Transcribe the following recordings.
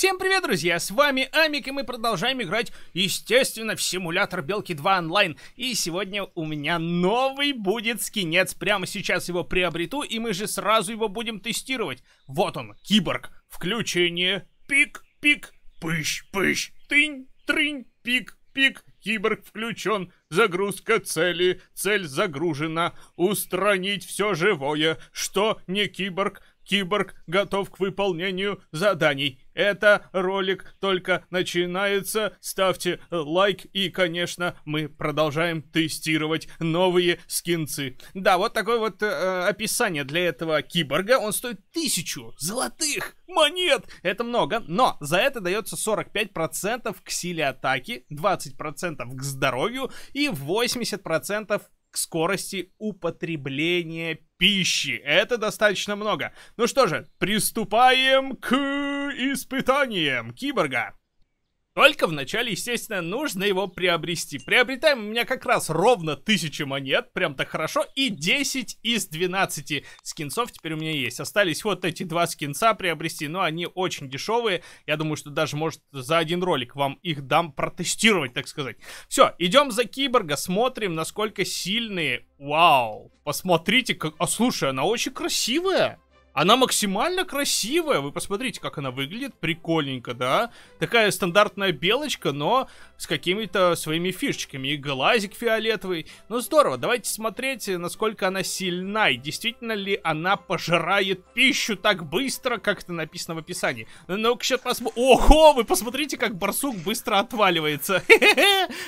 Всем привет, друзья! С вами Амик, и мы продолжаем играть, естественно, в симулятор Белки 2 онлайн. И сегодня у меня новый будет скинец. Прямо сейчас его приобрету, и мы же сразу его будем тестировать. Вот он, киборг. Включение. Пик, пик, пыщ, пыщ, тынь, трынь, пик, пик. Киборг включен. Загрузка цели. Цель загружена. Устранить все живое, что не киборг. Киборг готов к выполнению заданий. Это ролик только начинается. Ставьте лайк и, конечно, мы продолжаем тестировать новые скинцы. Да, вот такое вот э, описание для этого киборга. Он стоит тысячу золотых монет. Это много, но за это дается 45% к силе атаки, 20% к здоровью и 80% к скорости употребления пищи. Это достаточно много. Ну что же, приступаем к испытаниям киборга. Только вначале, естественно, нужно его приобрести. Приобретаем у меня как раз ровно 1000 монет, прям так хорошо, и 10 из 12 скинцов теперь у меня есть. Остались вот эти два скинца приобрести, но они очень дешевые. Я думаю, что даже, может, за один ролик вам их дам протестировать, так сказать. Все, идем за киборга, смотрим, насколько сильные. Вау, посмотрите, как... А слушай, она очень красивая. Она максимально красивая, вы посмотрите, как она выглядит, прикольненько, да? Такая стандартная белочка, но с какими-то своими фишечками. И глазик фиолетовый. Ну здорово, давайте смотреть, насколько она сильна и действительно ли она пожирает пищу так быстро, как это написано в описании. ну к счету посмотрим. Ого, вы посмотрите, как барсук быстро отваливается.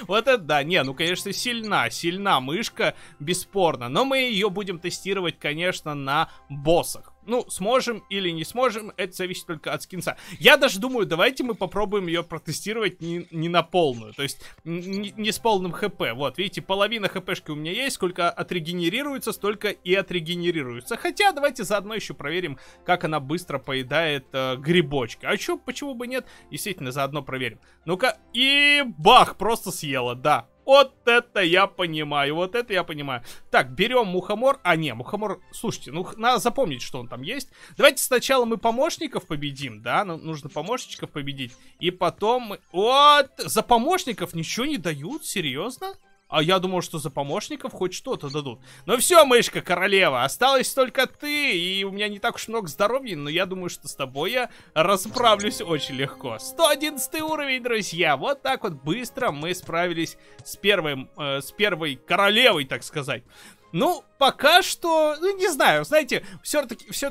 Вот это да. Не, ну конечно, сильна, сильна мышка, бесспорно. Но мы ее будем тестировать, конечно, на боссах. Ну, сможем или не сможем, это зависит только от скинса. Я даже думаю, давайте мы попробуем ее протестировать не, не на полную, то есть не, не с полным хп. Вот, видите, половина хпшки у меня есть, сколько отрегенерируется, столько и отрегенерируется. Хотя, давайте заодно еще проверим, как она быстро поедает э, грибочки. А чё, почему бы нет? Действительно, заодно проверим. Ну-ка, и бах, просто съела, да. Вот это я понимаю, вот это я понимаю. Так, берем мухомор. А, не, мухомор, слушайте, ну надо запомнить, что он там есть. Давайте сначала мы помощников победим, да? Нам ну, нужно помощничков победить. И потом... Мы... Вот, за помощников ничего не дают? Серьезно? А я думал, что за помощников хоть что-то дадут. Но ну все, мышка королева, осталось только ты, и у меня не так уж много здоровья, но я думаю, что с тобой я расправлюсь очень легко. 111 уровень, друзья, вот так вот быстро мы справились с первым, э, с первой королевой, так сказать. Ну, пока что, ну, не знаю, знаете, все-таки все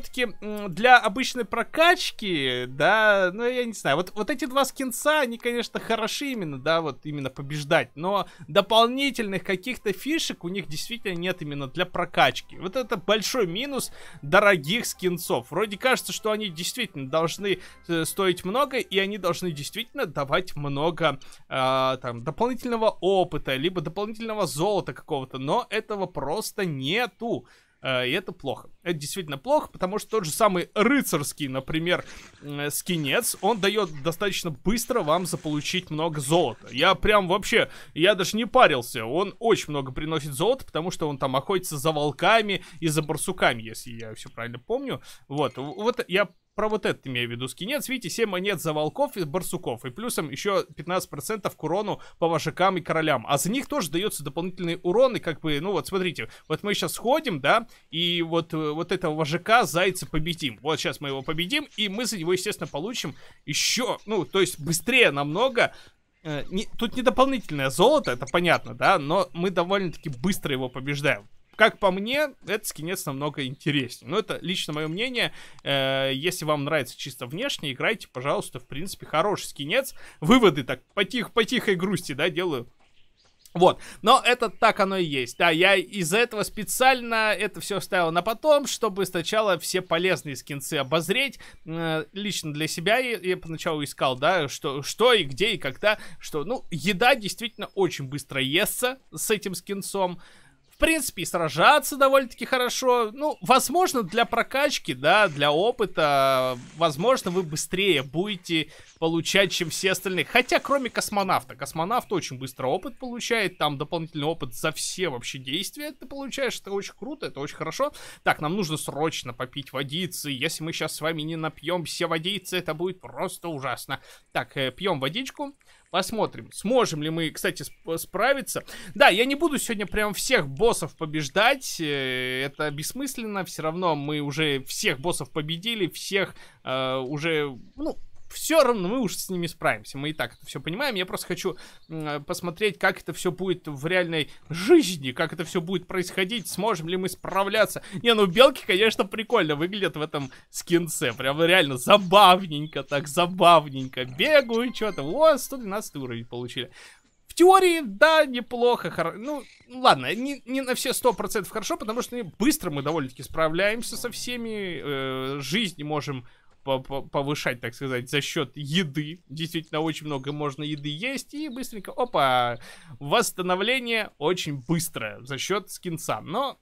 для обычной прокачки, да, ну, я не знаю, вот, вот эти два скинца, они, конечно, хороши именно, да, вот именно побеждать, но дополнительных каких-то фишек у них действительно нет именно для прокачки. Вот это большой минус дорогих скинцов. Вроде кажется, что они действительно должны э, стоить много, и они должны действительно давать много, э, там, дополнительного опыта, либо дополнительного золота какого-то, но этого просто не нету. Э, и это плохо. Это действительно плохо, потому что тот же самый рыцарский, например, э, скинец, он дает достаточно быстро вам заполучить много золота. Я прям вообще, я даже не парился. Он очень много приносит золота, потому что он там охотится за волками и за барсуками, если я все правильно помню. Вот, вот я про вот этот имею в виду скинец. Видите, 7 монет за волков и барсуков. И плюсом еще 15% к урону по вожакам и королям. А за них тоже дается дополнительный урон. И как бы, ну вот смотрите, вот мы сейчас сходим, да, и вот, э, вот этого вожака зайца победим. Вот сейчас мы его победим, и мы за него, естественно, получим еще, ну, то есть быстрее намного э, не, тут не дополнительное золото, это понятно, да, но мы довольно-таки быстро его побеждаем как по мне, этот скинец намного интереснее. Но это лично мое мнение. Э, если вам нравится чисто внешне, играйте, пожалуйста, в принципе, хороший скинец. Выводы так по, тих, по грусти, да, делаю. Вот, но это так оно и есть. Да, я из-за этого специально это все оставил на потом, чтобы сначала все полезные скинцы обозреть. Э, лично для себя я, я поначалу искал, да, что, что и где и когда, что. Ну, еда действительно очень быстро естся с этим скинцом принципе, и сражаться довольно-таки хорошо. Ну, возможно, для прокачки, да, для опыта, возможно, вы быстрее будете получать, чем все остальные. Хотя, кроме космонавта. Космонавт очень быстро опыт получает, там дополнительный опыт за все вообще действия ты получаешь. Это очень круто, это очень хорошо. Так, нам нужно срочно попить водицы. Если мы сейчас с вами не напьем все водицы, это будет просто ужасно. Так, э, пьем водичку. Посмотрим, сможем ли мы, кстати, сп- справиться. Да, я не буду сегодня прям всех боссов побеждать. Э, это бессмысленно. Все равно мы уже всех боссов победили, всех э, уже, ну, все равно мы уж с ними справимся. Мы и так это все понимаем. Я просто хочу э, посмотреть, как это все будет в реальной жизни, как это все будет происходить, сможем ли мы справляться. Не, ну белки, конечно, прикольно выглядят в этом скинце. Прям реально забавненько, так забавненько. Бегаю, что-то. О, 112 уровень получили. В теории, да, неплохо, хор... ну, ладно, не, не на все сто процентов хорошо, потому что ну, быстро мы довольно-таки справляемся со всеми, э, жизнь можем повышать, так сказать, за счет еды. Действительно, очень много можно еды есть. И быстренько, опа, восстановление очень быстрое за счет скинца. Но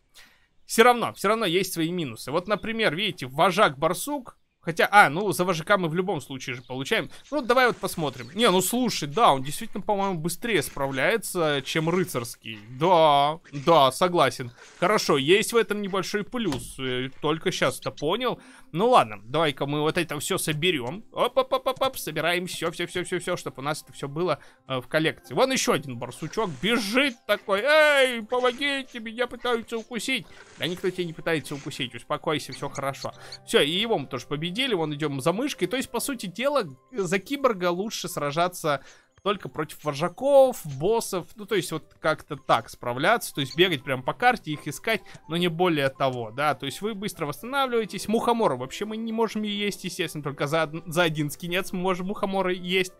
все равно, все равно есть свои минусы. Вот, например, видите, вожак-барсук Хотя, а, ну за вожака мы в любом случае же получаем. Ну, давай вот посмотрим. Не, ну слушай, да, он действительно, по-моему, быстрее справляется, чем рыцарский. Да, да, согласен. Хорошо, есть в этом небольшой плюс. Э, только сейчас это понял. Ну ладно, давай-ка мы вот это все соберем. Оп-оп-оп-оп, собираем все, все, все, все, все, чтобы у нас это все было э, в коллекции. Вон еще один барсучок бежит такой. Эй, помогите, меня пытаются укусить. Да никто тебя не пытается укусить, успокойся, все хорошо. Все, и его мы тоже победим деле, вон идем за мышкой. То есть, по сути дела, за киборга лучше сражаться только против вожаков, боссов, ну, то есть вот как-то так справляться, то есть бегать прям по карте, их искать, но не более того, да, то есть вы быстро восстанавливаетесь, мухомора вообще мы не можем есть, естественно, только за, за один скинец мы можем мухоморы есть,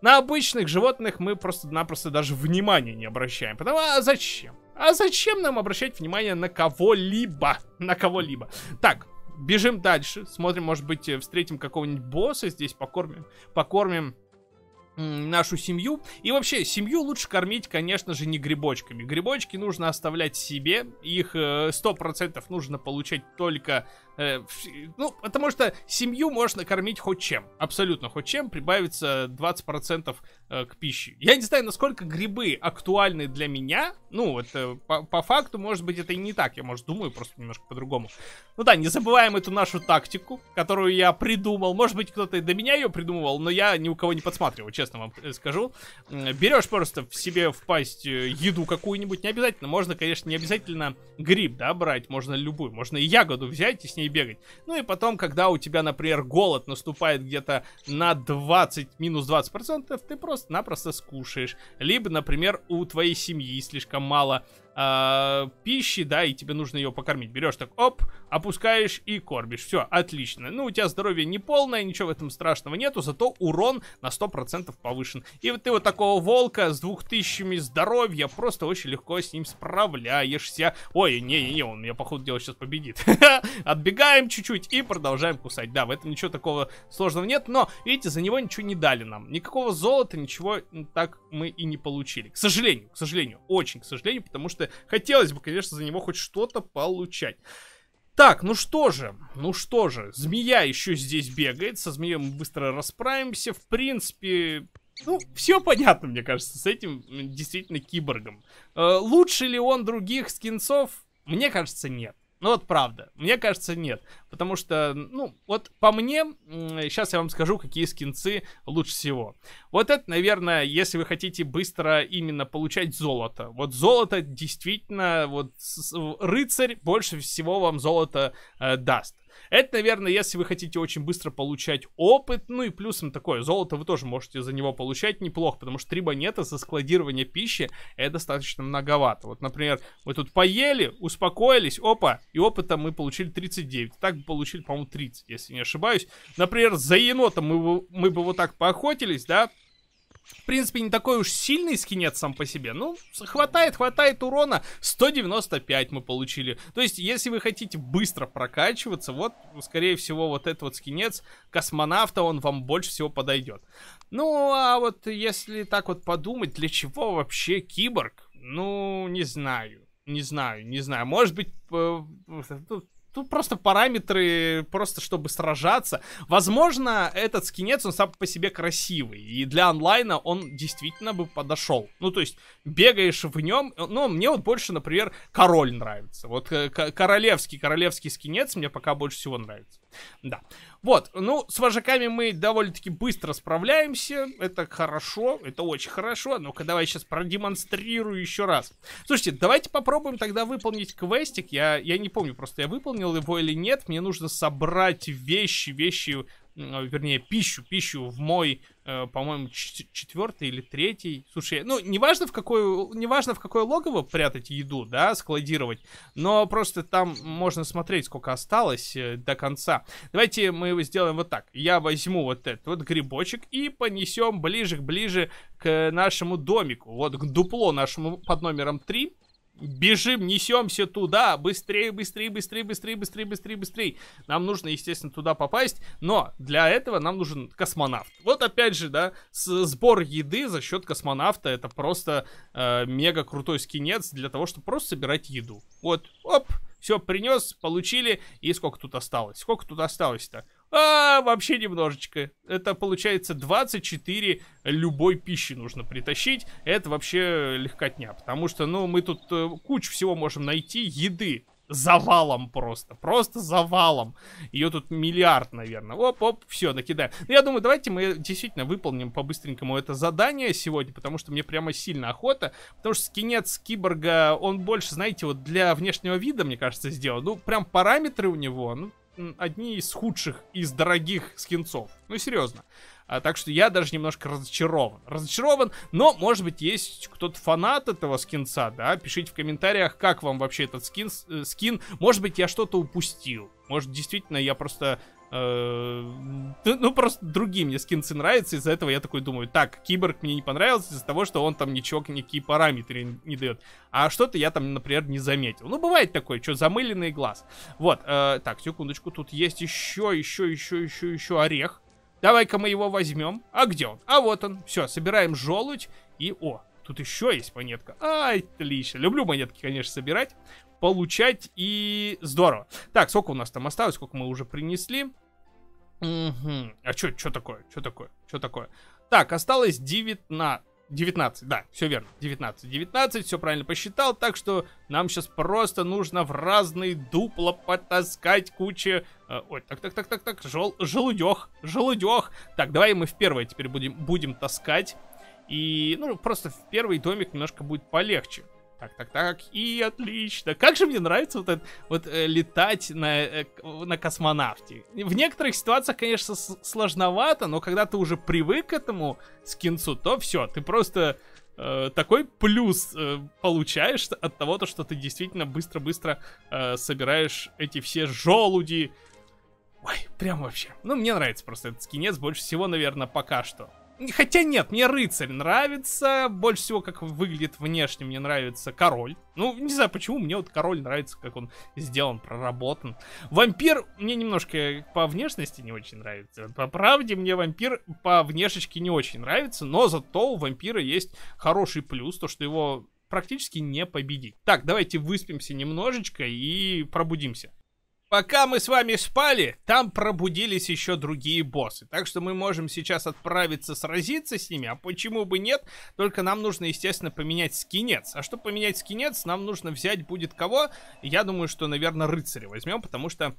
на обычных животных мы просто-напросто даже внимания не обращаем. Потому а зачем? А зачем нам обращать внимание на кого-либо? На кого-либо. Так, бежим дальше, смотрим, может быть, э, встретим какого-нибудь босса здесь, покормим, покормим нашу семью. И вообще, семью лучше кормить, конечно же, не грибочками. Грибочки нужно оставлять себе, их 100% э, нужно получать только Э, ну, потому что семью можно кормить хоть чем. Абсолютно хоть чем. Прибавится 20% э, к пище. Я не знаю, насколько грибы актуальны для меня. Ну, это по, по факту, может быть, это и не так. Я, может, думаю просто немножко по-другому. Ну да, не забываем эту нашу тактику, которую я придумал. Может быть, кто-то и до меня ее придумывал, но я ни у кого не подсматривал, честно вам э, скажу. Берешь просто в себе в пасть э, еду какую-нибудь, не обязательно. Можно, конечно, не обязательно гриб, да, брать. Можно любую. Можно и ягоду взять и с ней бегать. Ну и потом, когда у тебя, например, голод наступает где-то на 20, минус 20 процентов, ты просто-напросто скушаешь. Либо, например, у твоей семьи слишком мало э, пищи, да, и тебе нужно ее покормить. Берешь так, оп, опускаешь и кормишь. Все, отлично. Ну, у тебя здоровье не полное, ничего в этом страшного нету, зато урон на 100% повышен. И вот ты вот такого волка с 2000 здоровья просто очень легко с ним справляешься. Ой, не-не-не, он меня, походу, дела сейчас победит. Отбегаем чуть-чуть и продолжаем кусать. Да, в этом ничего такого сложного нет, но, видите, за него ничего не дали нам. Никакого золота, ничего так мы и не получили. К сожалению, к сожалению, очень к сожалению, потому что хотелось бы, конечно, за него хоть что-то получать. Так, ну что же, ну что же, змея еще здесь бегает, со змеей мы быстро расправимся, в принципе, ну, все понятно, мне кажется, с этим действительно киборгом. Э, лучше ли он других скинцов? Мне кажется, нет. Ну вот правда. Мне кажется, нет. Потому что, ну, вот по мне, сейчас я вам скажу, какие скинцы лучше всего. Вот это, наверное, если вы хотите быстро именно получать золото. Вот золото действительно, вот рыцарь больше всего вам золото э, даст. Это, наверное, если вы хотите очень быстро получать опыт, ну и плюсом такое, золото вы тоже можете за него получать неплохо, потому что три монеты за складирование пищи это достаточно многовато. Вот, например, мы тут поели, успокоились, опа, и опыта мы получили 39. Так бы получили, по-моему, 30, если не ошибаюсь. Например, за енотом мы, мы бы вот так поохотились, да, в принципе, не такой уж сильный скинет сам по себе. Ну, хватает, хватает урона. 195 мы получили. То есть, если вы хотите быстро прокачиваться, вот, скорее всего, вот этот вот скинец космонавта, он вам больше всего подойдет. Ну, а вот если так вот подумать, для чего вообще киборг? Ну, не знаю. Не знаю, не знаю. Может быть, э, Тут просто параметры, просто чтобы сражаться. Возможно, этот скинец, он сам по себе красивый. И для онлайна он действительно бы подошел. Ну, то есть, бегаешь в нем. Ну, мне вот больше, например, король нравится. Вот э, королевский, королевский скинец мне пока больше всего нравится. Да. Вот, ну, с вожаками мы довольно-таки быстро справляемся. Это хорошо, это очень хорошо. Ну-ка, давай сейчас продемонстрирую еще раз. Слушайте, давайте попробуем тогда выполнить квестик. Я, я не помню, просто я выполнил его или нет. Мне нужно собрать вещи, вещи, вернее, пищу, пищу в мой Э, по-моему, четвертый или третий. Слушай, ну, неважно в, какую, неважно в какое логово прятать еду, да, складировать, но просто там можно смотреть, сколько осталось э, до конца. Давайте мы его сделаем вот так. Я возьму вот этот вот грибочек и понесем ближе-ближе к к нашему домику. Вот к дупло нашему под номером 3 бежим, несемся туда, быстрее, быстрее, быстрее, быстрее, быстрее, быстрее, быстрее. Нам нужно, естественно, туда попасть, но для этого нам нужен космонавт. Вот опять же, да, сбор еды за счет космонавта, это просто э, мега крутой скинец для того, чтобы просто собирать еду. Вот, оп, все, принес, получили. И сколько тут осталось? Сколько тут осталось-то? А, вообще немножечко. Это получается 24 любой пищи нужно притащить. Это вообще легкотня, потому что, ну, мы тут э, кучу всего можем найти. Еды, завалом просто, просто завалом. Ее тут миллиард, наверное. Оп-оп, все, накидаем. Ну, я думаю, давайте мы действительно выполним по-быстренькому это задание сегодня, потому что мне прямо сильно охота, потому что скинец киборга, он больше, знаете, вот для внешнего вида, мне кажется, сделал. Ну, прям параметры у него, ну, одни из худших, из дорогих скинцов. Ну, серьезно. А, так что я даже немножко разочарован. Разочарован, но, может быть, есть кто-то фанат этого скинца, да? Пишите в комментариях, как вам вообще этот скин, э, скин. Может быть, я что-то упустил. Может, действительно, я просто э, ну, просто другие мне скинцы нравятся, из-за этого я такой думаю, так, киборг мне не понравился из-за того, что он там ничего, никакие параметры не, не дает. А что-то я там, например, не заметил. Ну, бывает такое, что замыленный глаз. Вот, э, так, секундочку, тут есть еще, еще, еще, еще, еще орех. Давай-ка мы его возьмем. А где он? А вот он. Все, собираем желудь и... О, тут еще есть монетка. А, отлично. Люблю монетки, конечно, собирать, получать и... Здорово. Так, сколько у нас там осталось, сколько мы уже принесли? Угу. А что такое? Что такое? Что такое? Так, осталось 19... 19, да, все верно, 19, 19, все правильно посчитал, так что нам сейчас просто нужно в разные дупла потаскать кучу... Э, ой, так, так, так, так, так, жел, желудех, желудех. Так, давай мы в первое теперь будем, будем таскать. И, ну, просто в первый домик немножко будет полегче так, так, так, и отлично. Как же мне нравится вот это, вот э, летать на, э, на космонавте. В некоторых ситуациях, конечно, сложновато, но когда ты уже привык к этому скинцу, то все, ты просто э, такой плюс э, получаешь от того, то, что ты действительно быстро-быстро э, собираешь эти все желуди. Ой, прям вообще. Ну, мне нравится просто этот скинец больше всего, наверное, пока что. Хотя нет, мне рыцарь нравится. Больше всего, как выглядит внешне, мне нравится король. Ну, не знаю почему, мне вот король нравится, как он сделан, проработан. Вампир мне немножко по внешности не очень нравится. По правде, мне вампир по внешечке не очень нравится, но зато у вампира есть хороший плюс, то что его практически не победить. Так, давайте выспимся немножечко и пробудимся. Пока мы с вами спали, там пробудились еще другие боссы. Так что мы можем сейчас отправиться сразиться с ними, а почему бы нет? Только нам нужно, естественно, поменять скинец. А чтобы поменять скинец, нам нужно взять будет кого? Я думаю, что, наверное, рыцаря возьмем, потому что...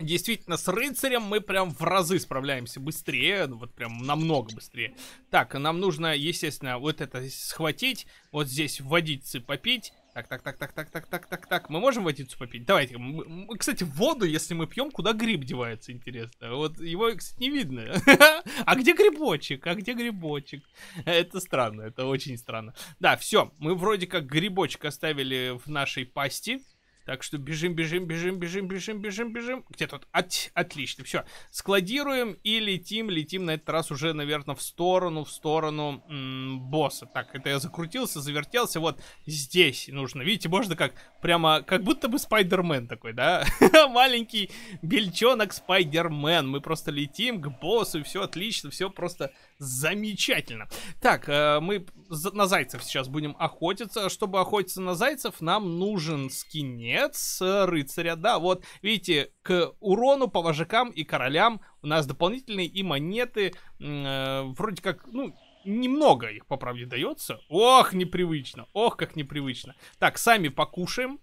Действительно, с рыцарем мы прям в разы справляемся быстрее, ну, вот прям намного быстрее. Так, нам нужно, естественно, вот это схватить, вот здесь водицы попить, так, так, так, так, так, так, так, так, так. Мы можем водицу попить? Давайте. Мы, мы, кстати, воду, если мы пьем, куда гриб девается, интересно. Вот его, кстати, не видно. А где грибочек? А где грибочек? Это странно, это очень странно. Да, все. Мы вроде как грибочек оставили в нашей пасти. Так что бежим, бежим, бежим, бежим, бежим, бежим, бежим. Где тут? От, отлично, все. Складируем и летим, летим на этот раз уже, наверное, в сторону, в сторону м -м, босса. Так, это я закрутился, завертелся. Вот здесь нужно. Видите, можно как прямо, как будто бы Спайдермен такой, да? Маленький бельчонок Спайдермен. Мы просто летим к боссу, и все отлично, все просто Замечательно. Так, э, мы на зайцев сейчас будем охотиться. Чтобы охотиться на зайцев, нам нужен скинец рыцаря. Да, вот, видите, к урону по вожакам и королям у нас дополнительные и монеты. Э, вроде как, ну, немного их, по правде, дается. Ох, непривычно. Ох, как непривычно. Так, сами покушаем,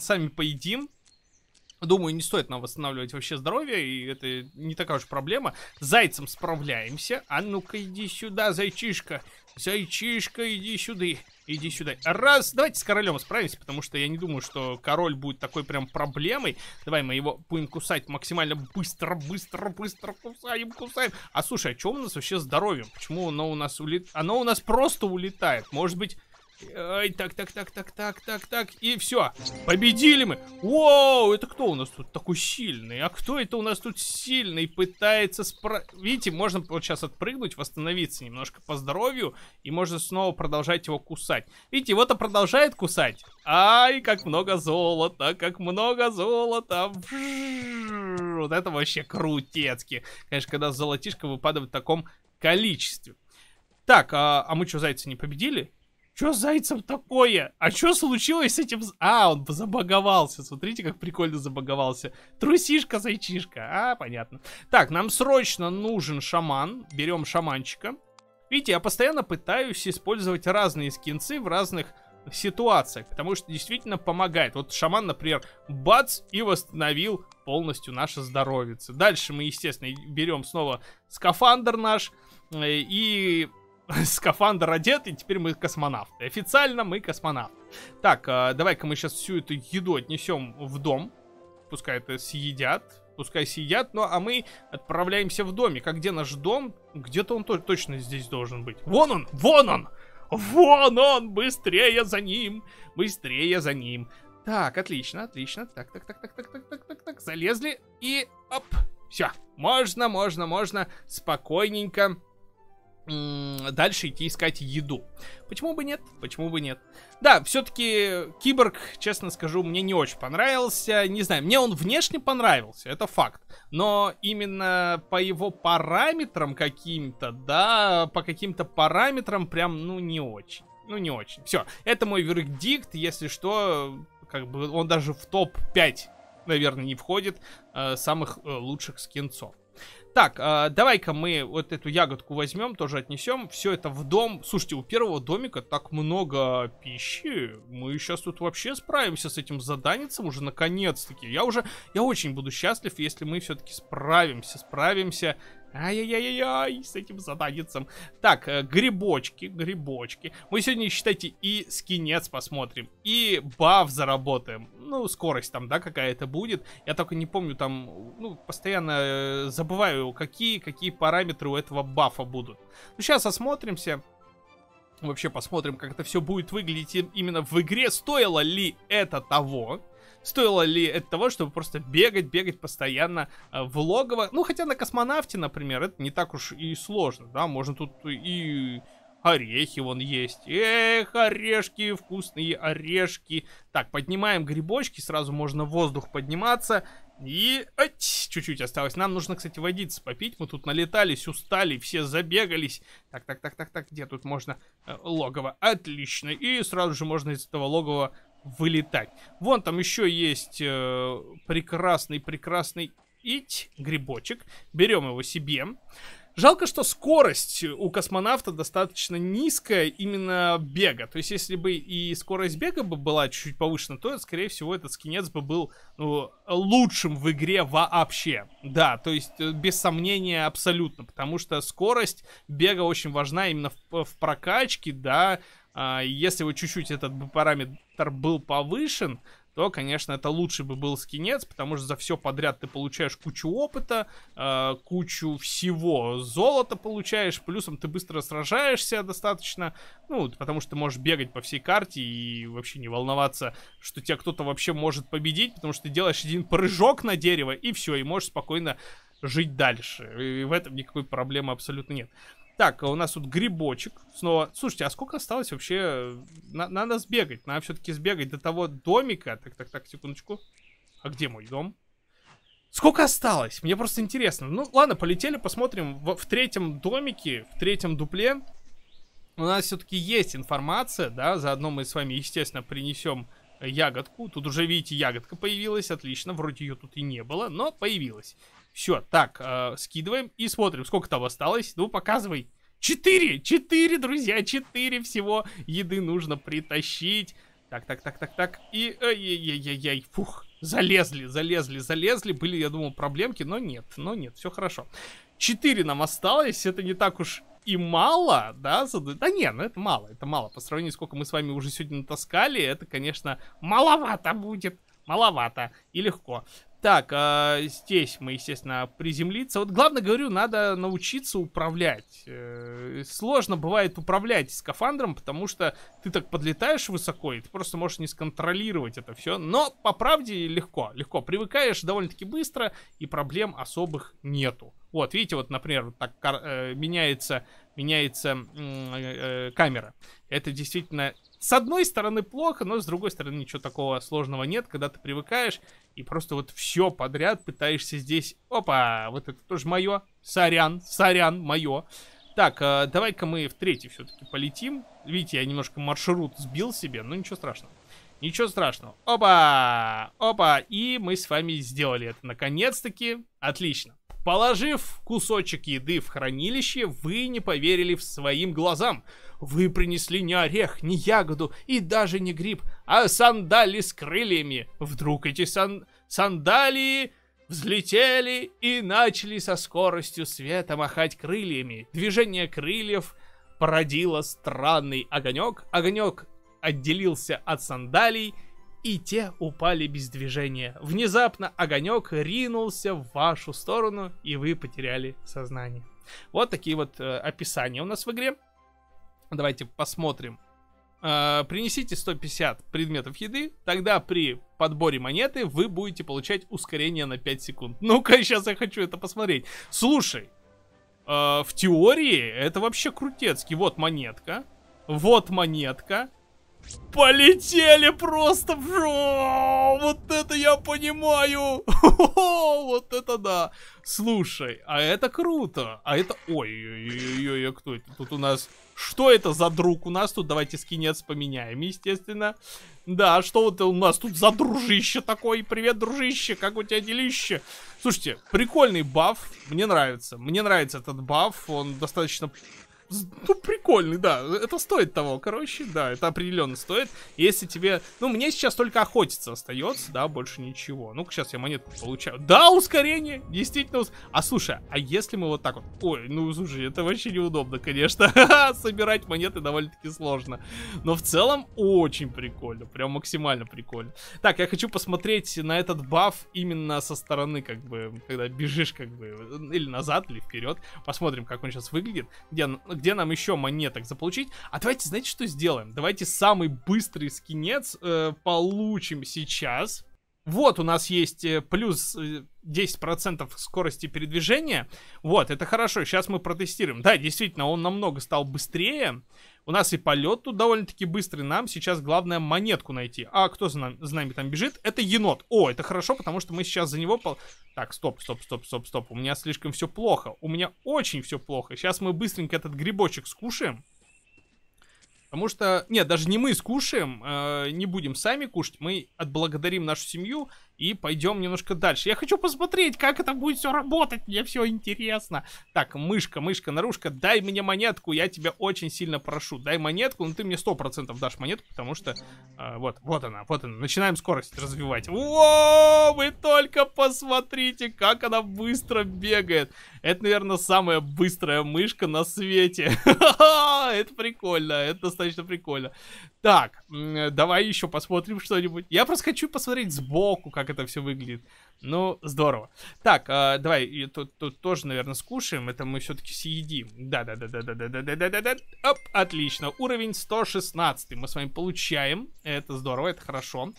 сами поедим. Думаю, не стоит нам восстанавливать вообще здоровье, и это не такая уж проблема. С зайцем справляемся. А ну-ка, иди сюда, зайчишка. Зайчишка, иди сюда. Иди сюда. Раз, давайте с королем справимся, потому что я не думаю, что король будет такой прям проблемой. Давай мы его будем кусать максимально быстро, быстро, быстро кусаем, кусаем. А слушай, а что у нас вообще здоровье? Почему оно у нас улет... Оно у нас просто улетает. Может быть, Ай, так, так, так, так, так, так, так. И все. Победили мы. Воу, это кто у нас тут такой сильный? А кто это у нас тут сильный? Пытается спро... Видите, можно вот сейчас отпрыгнуть, восстановиться немножко по здоровью. И можно снова продолжать его кусать. Видите, вот он продолжает кусать. Ай, как много золота, как много золота. Вот это вообще крутецки. Конечно, когда золотишко выпадает в таком количестве. Так, а, а мы что, зайца не победили? Что с зайцем такое? А что случилось с этим... А, он забаговался. Смотрите, как прикольно забаговался. Трусишка, зайчишка. А, понятно. Так, нам срочно нужен шаман. Берем шаманчика. Видите, я постоянно пытаюсь использовать разные скинцы в разных ситуациях, потому что действительно помогает. Вот шаман, например, бац, и восстановил полностью наше здоровье. Дальше мы, естественно, берем снова скафандр наш э, и скафандр одет, и теперь мы космонавты. Официально мы космонавты. Так, а, давай-ка мы сейчас всю эту еду отнесем в дом. Пускай это съедят, пускай съедят. Ну, а мы отправляемся в домик. А где наш дом? Где-то он точно здесь должен быть. Вон он! Вон он! Вон он! Быстрее за ним! Быстрее за ним! Так, отлично, отлично. Так, так, так, так, так, так, так, так, так. Залезли и... Оп! Все. Можно, можно, можно спокойненько дальше идти искать еду. Почему бы нет? Почему бы нет? Да, все-таки Киборг, честно скажу, мне не очень понравился. Не знаю, мне он внешне понравился, это факт. Но именно по его параметрам каким-то, да, по каким-то параметрам прям, ну, не очень. Ну, не очень. Все, это мой вердикт, если что, как бы он даже в топ-5, наверное, не входит э, самых э, лучших скинцов. Так, э, давай-ка мы вот эту ягодку возьмем, тоже отнесем. Все это в дом. Слушайте, у первого домика так много пищи. Мы сейчас тут вообще справимся с этим заданицем уже наконец-таки. Я уже, я очень буду счастлив, если мы все-таки справимся, справимся Ай-яй-яй-яй, с этим зададицем. Так, э, грибочки, грибочки. Мы сегодня, считайте, и скинец посмотрим, и баф заработаем. Ну, скорость там, да, какая-то будет. Я только не помню там, ну, постоянно э, забываю, какие, какие параметры у этого бафа будут. Ну, сейчас осмотримся. Вообще посмотрим, как это все будет выглядеть именно в игре. Стоило ли это того? Стоило ли это того, чтобы просто бегать, бегать постоянно э, в логово? Ну, хотя на космонавте, например, это не так уж и сложно, да, можно тут и орехи вон есть. Эх, орешки, вкусные орешки. Так, поднимаем грибочки, сразу можно в воздух подниматься. И чуть-чуть осталось. Нам нужно, кстати, водиться попить. Мы тут налетались, устали, все забегались. Так, так, так, так, так, где тут можно? Э, логово. Отлично. И сразу же можно из этого логова вылетать. Вон там еще есть э, прекрасный, прекрасный ить грибочек. Берем его себе. Жалко, что скорость у космонавта достаточно низкая именно бега. То есть, если бы и скорость бега бы была чуть-чуть повышена, то, скорее всего, этот скинец бы был ну, лучшим в игре вообще. Да, то есть, э, без сомнения, абсолютно. Потому что скорость бега очень важна именно в, в прокачке, да, а, если бы чуть-чуть этот параметр был повышен, то, конечно, это лучше бы был скинец, потому что за все подряд ты получаешь кучу опыта, а, кучу всего золота получаешь, плюсом ты быстро сражаешься достаточно, ну, потому что ты можешь бегать по всей карте и вообще не волноваться, что тебя кто-то вообще может победить, потому что ты делаешь один прыжок на дерево, и все, и можешь спокойно жить дальше. И в этом никакой проблемы абсолютно нет. Так, а у нас тут грибочек снова. Слушайте, а сколько осталось вообще? На надо сбегать. Надо все-таки сбегать до того домика. Так, так, так, секундочку. А где мой дом? Сколько осталось? Мне просто интересно. Ну, ладно, полетели, посмотрим. В, в третьем домике, в третьем дупле у нас все-таки есть информация, да. Заодно мы с вами, естественно, принесем ягодку. Тут уже, видите, ягодка появилась, отлично. Вроде ее тут и не было, но появилась. Все, так, э, скидываем и смотрим, сколько там осталось. Ну, показывай. Четыре! Четыре, друзья, четыре всего еды нужно притащить. Так, так, так, так, так. И, ай-яй-яй-яй, фух, залезли, залезли, залезли. Были, я думал, проблемки, но нет, но нет, все хорошо. Четыре нам осталось, это не так уж и мало, да? Да не, ну это мало, это мало. По сравнению, сколько мы с вами уже сегодня натаскали, это, конечно, маловато будет маловато и легко. Так, а здесь мы, естественно, приземлиться. Вот главное, говорю, надо научиться управлять. Э, сложно бывает управлять скафандром, потому что ты так подлетаешь высоко, и ты просто можешь не сконтролировать это все. Но, по правде, легко, легко. Привыкаешь довольно-таки быстро, и проблем особых нету. Вот, видите, вот, например, вот так э, меняется, меняется э, камера. Это действительно с одной стороны плохо, но с другой стороны ничего такого сложного нет, когда ты привыкаешь и просто вот все подряд пытаешься здесь, опа, вот это тоже мое, сорян, сорян, мое. Так, э, давай-ка мы в третий все-таки полетим. Видите, я немножко маршрут сбил себе, но ничего страшного. Ничего страшного. Опа! Опа! И мы с вами сделали это. Наконец-таки. Отлично. Положив кусочек еды в хранилище, вы не поверили в своим глазам. Вы принесли не орех, не ягоду и даже не гриб, а сандали с крыльями. Вдруг эти сан... сандалии взлетели и начали со скоростью света махать крыльями. Движение крыльев породило странный огонек. Огонек отделился от сандалий, и те упали без движения. Внезапно огонек ринулся в вашу сторону, и вы потеряли сознание. Вот такие вот э, описания у нас в игре. Давайте посмотрим. Э, принесите 150 предметов еды, тогда при подборе монеты вы будете получать ускорение на 5 секунд. Ну-ка, сейчас я хочу это посмотреть. Слушай, э, в теории это вообще крутецкий. Вот монетка, вот монетка. Полетели просто! О, вот это я понимаю! О, вот это да! Слушай, а это круто! А это... Ой-ой-ой, а кто это? Тут у нас что это за друг у нас тут? Давайте скинец поменяем, естественно. Да, что вот у нас тут за дружище такой? Привет, дружище, как у тебя делище? Слушайте, прикольный баф, мне нравится. Мне нравится этот баф, он достаточно ну, прикольный, да. Это стоит того, короче, да, это определенно стоит. Если тебе... Ну, мне сейчас только охотиться остается, да, больше ничего. Ну-ка, сейчас я монет получаю. Да, ускорение! Действительно, ус... А слушай, а если мы вот так вот... Ой, ну, слушай, это вообще неудобно, конечно. Собирать монеты довольно-таки сложно. Но в целом очень прикольно, прям максимально прикольно. Так, я хочу посмотреть на этот баф именно со стороны, как бы, когда бежишь, как бы, э, или назад, или вперед. Посмотрим, как он сейчас выглядит. Где, где нам еще монеток заполучить. А давайте, знаете, что сделаем? Давайте самый быстрый скинец э, получим сейчас. Вот у нас есть э, плюс 10% э, скорости передвижения. Вот, это хорошо, сейчас мы протестируем. Да, действительно, он намного стал быстрее. У нас и полет тут довольно-таки быстрый. Нам сейчас главное монетку найти. А кто за, нам, за нами там бежит? Это енот. О, это хорошо, потому что мы сейчас за него... Пол... Так, стоп, стоп, стоп, стоп, стоп. У меня слишком все плохо. У меня очень все плохо. Сейчас мы быстренько этот грибочек скушаем. Потому что, нет, даже не мы скушаем, э, не будем сами кушать, мы отблагодарим нашу семью, и пойдем немножко дальше. Я хочу посмотреть, как это будет все работать. Мне все интересно. Так, мышка, мышка, наружка, дай мне монетку. Я тебя очень сильно прошу. Дай монетку, ну ты мне сто процентов дашь монетку, потому что... Э, вот, вот она, вот она. Начинаем скорость развивать. О, вы только посмотрите, как она быстро бегает. Это, наверное, самая быстрая мышка на свете. Это прикольно, это достаточно прикольно. Так, давай еще посмотрим что-нибудь. Я просто хочу посмотреть сбоку, как как это все выглядит. Ну, здорово. Так, э, давай, и тут, тут тоже, наверное, скушаем. Это мы все-таки съедим. Да-да-да-да-да-да-да-да-да-да. Оп, отлично. Уровень 116 мы с вами получаем. Это здорово, это хорошо.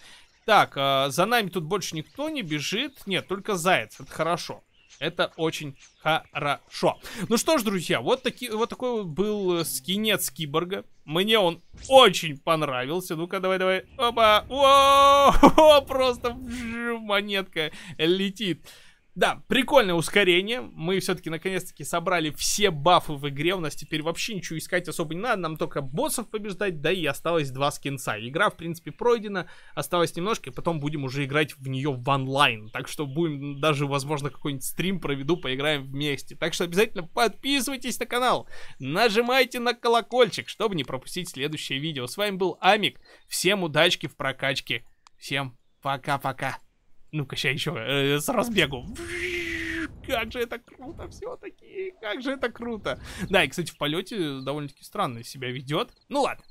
Так, э, за нами тут больше никто не бежит. Нет, только заяц, это хорошо. Это очень хорошо. Ну что ж, друзья, вот, таки, вот такой вот был э, скинец киборга. Мне он очень понравился. Ну-ка, давай-давай. Опа! О, просто монетка летит. Да, прикольное ускорение. Мы все-таки наконец-таки собрали все бафы в игре. У нас теперь вообще ничего искать особо не надо. Нам только боссов побеждать, да и осталось два скинца. Игра, в принципе, пройдена. Осталось немножко, и потом будем уже играть в нее в онлайн. Так что будем даже, возможно, какой-нибудь стрим проведу, поиграем вместе. Так что обязательно подписывайтесь на канал. Нажимайте на колокольчик, чтобы не пропустить следующее видео. С вами был Амик. Всем удачки в прокачке. Всем пока-пока. Ну-ка, сейчас еще э, с разбегу. Как же это круто все-таки, как же это круто. Да, и, кстати, в полете довольно-таки странно себя ведет. Ну ладно,